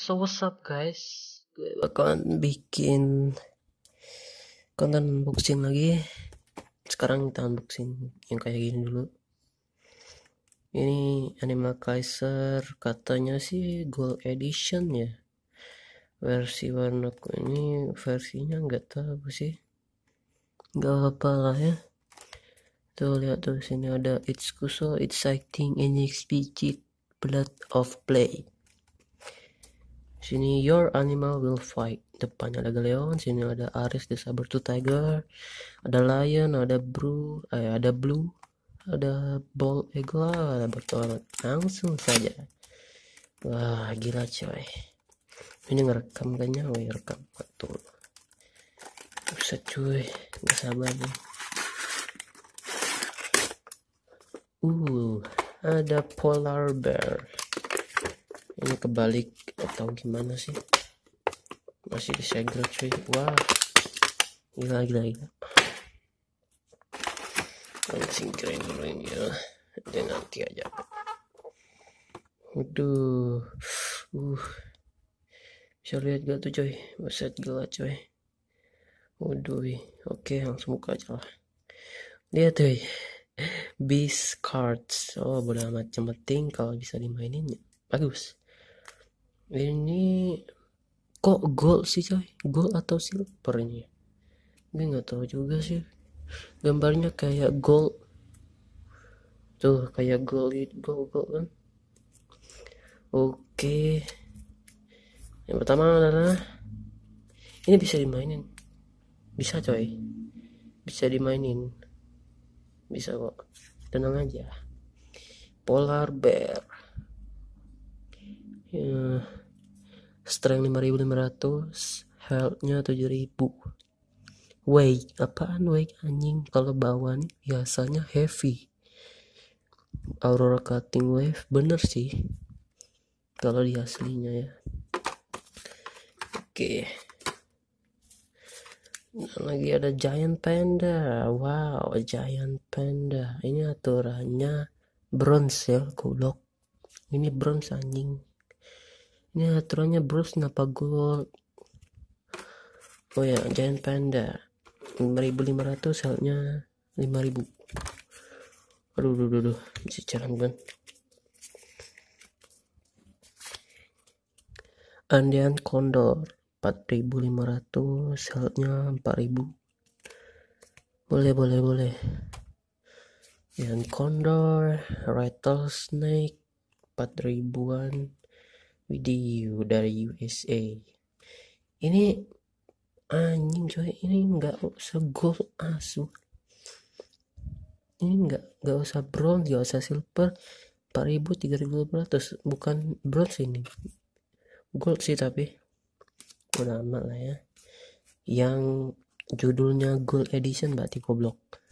So what's up guys Gue bakalan bikin konten unboxing lagi Sekarang kita unboxing yang kayak gini dulu Ini Anima Kaiser katanya sih gold edition ya Versi warna ini versinya nggak tahu sih Gak apa lah ya Tuh lihat tuh sini ada It's Kuso, It's Sighting, NXP Cheat, Blood of Play Sini your animal will fight. Depannya ada Galeon, sini ada Aris the saber to Tiger, ada Lion, ada bru eh, ada Blue, ada Ball Eagle, ada betul Langsung saja. Wah, gila coy. Ini ngerekam kayaknya, woi rekam. Betul. bisa cuy, gak sabar nih. Uh, ada Polar Bear ini kebalik atau gimana sih masih disegel cuy wah gila gila gila langsung keren dulu ini ya dan nanti aja aduh uh bisa lihat gak tuh coy buset gila coy waduh oke langsung buka aja lah lihat tuh beast cards oh bodo amat yang penting kalau bisa dimainin ya. bagus ini kok gold sih coy gold atau silvernya gue nggak tahu juga sih gambarnya kayak gold tuh kayak gold gold gold kan oke yang pertama adalah ini bisa dimainin bisa coy bisa dimainin bisa kok tenang aja polar bear ya strength 5500 healthnya 7000 weight apaan weight anjing kalau bawaan biasanya heavy Aurora Cutting Wave bener sih kalau di aslinya ya oke okay. lagi ada giant panda wow giant panda ini aturannya bronze ya kulok. ini bronze anjing ini aturannya bros kenapa gold oh ya giant panda 5500 halnya 5000 aduh aduh aduh, aduh. bisa jalan ban Andean Kondor 4500 halnya 4000 boleh boleh boleh yang Kondor Rattlesnake 4000an Video dari USA. Ini anjing coy, ini nggak usah gold asu. Ini nggak nggak usah bronze, nggak usah silver. 4300 bukan bronze ini gold sih tapi udah amat lah ya yang judulnya gold edition berarti goblok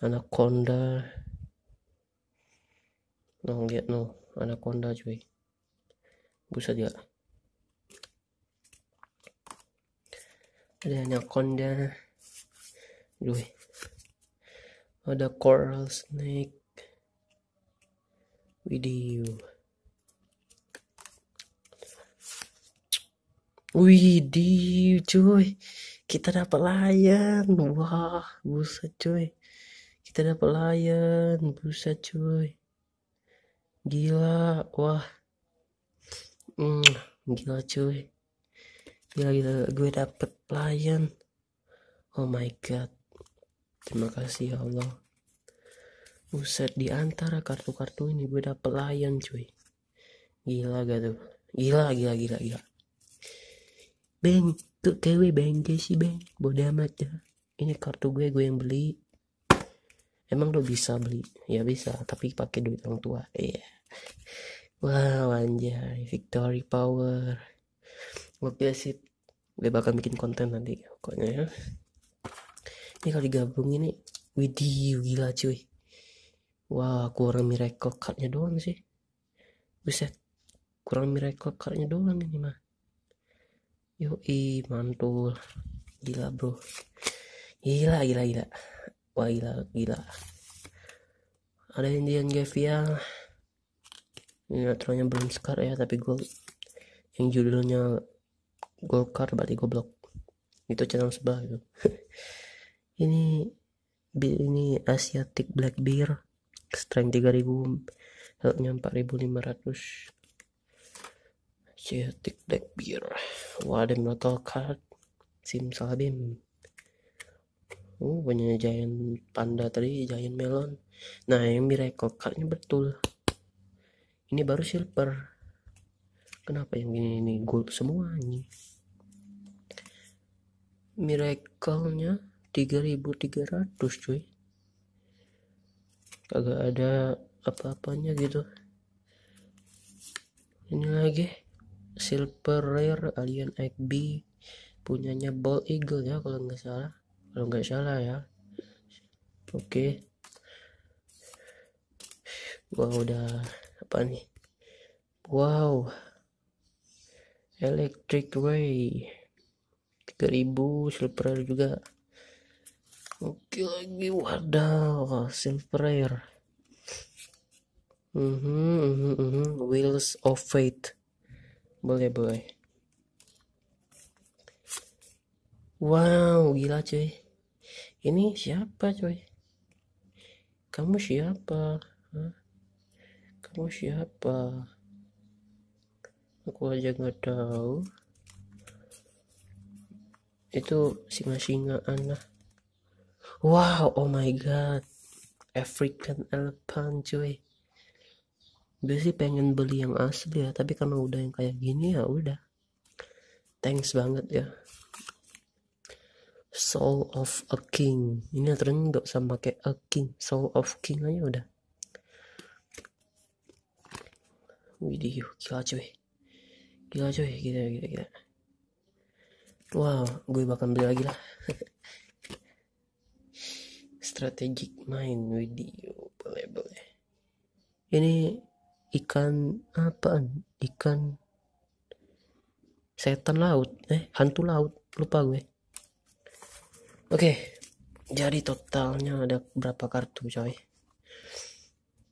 anaconda no no. no anaconda cuy busa juga ada anaconda duh ada coral snake video Widih cuy Kita dapat layan Wah buset cuy Kita dapat layan Buset cuy Gila Wah mm, gila cuy gila gila gue dapet pelayan oh my god terima kasih ya Allah Buset di antara kartu-kartu ini gue dapet pelayan cuy gila gak tuh gila gila gila gila bang tuh kewe bang sih bang bodoh amat ya ini kartu gue gue yang beli emang lo bisa beli ya bisa tapi pakai duit orang tua iya yeah wow anjay victory power gokil sih gue bakal bikin konten nanti pokoknya ya ini kalau digabung ini widih gila cuy wah kurang miracle cardnya doang sih buset kurang miracle cardnya doang ini mah yoi mantul gila bro gila gila gila wah gila gila ada Indian Gavial ini iya, belum sekar ya tapi gue yang judulnya Golkar berarti goblok itu channel sebelah itu ini ini Asiatic Black Bear strength 3000 healthnya 4500 Asiatic Black Bear wah ada metal card simsalabim oh punya giant panda tadi giant melon nah yang miracle kokarnya betul ini baru silver kenapa yang gini ini gold semua ini miracle-nya 3300 cuy kagak ada apa-apanya gitu ini lagi silver rare alien egg B punyanya ball eagle ya kalau nggak salah kalau nggak salah ya oke okay. gua udah apa nih wow electric ray 3000 silver juga oke lagi wadah silver mm -hmm, mm -hmm, wheels of fate boleh boleh wow gila cuy ini siapa cuy kamu siapa Hah? kamu siapa aku aja nggak tahu itu singa singa anak wow oh my god African elephant cuy gue sih pengen beli yang asli ya tapi karena udah yang kayak gini ya udah thanks banget ya Soul of a King ini ternyata nggak usah pakai a King Soul of King aja udah Widih, gila cuy. Gila cuy, gila gila gila. Wow, gue bakal beli lagi lah. Strategic main video, boleh boleh. Ini ikan apaan? Ikan setan laut, eh hantu laut, lupa gue. Oke, okay. jadi totalnya ada berapa kartu coy?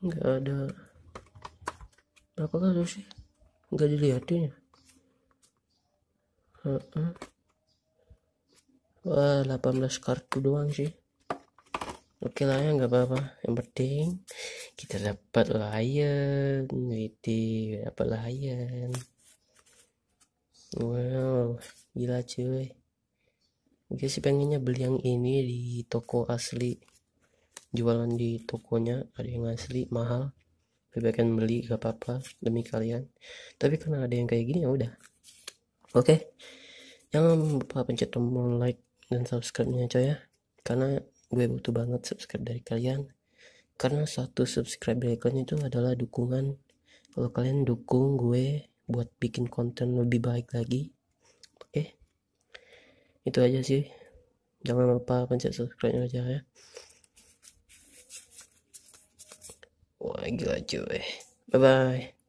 nggak ada apa kali sih nggak dilihatin ya wah 18 kartu doang sih oke lah ya nggak apa-apa yang penting kita dapat lion witi dapat lion wow gila cuy oke sih pengennya beli yang ini di toko asli jualan di tokonya ada yang asli mahal lebih akan beli gak apa-apa demi kalian tapi karena ada yang kayak gini ya udah oke okay. jangan lupa pencet tombol like dan subscribe nya coy ya karena gue butuh banget subscribe dari kalian karena satu subscribe dari kalian itu adalah dukungan kalau kalian dukung gue buat bikin konten lebih baik lagi oke okay? itu aja sih jangan lupa pencet subscribe aja ya gila cuy bye bye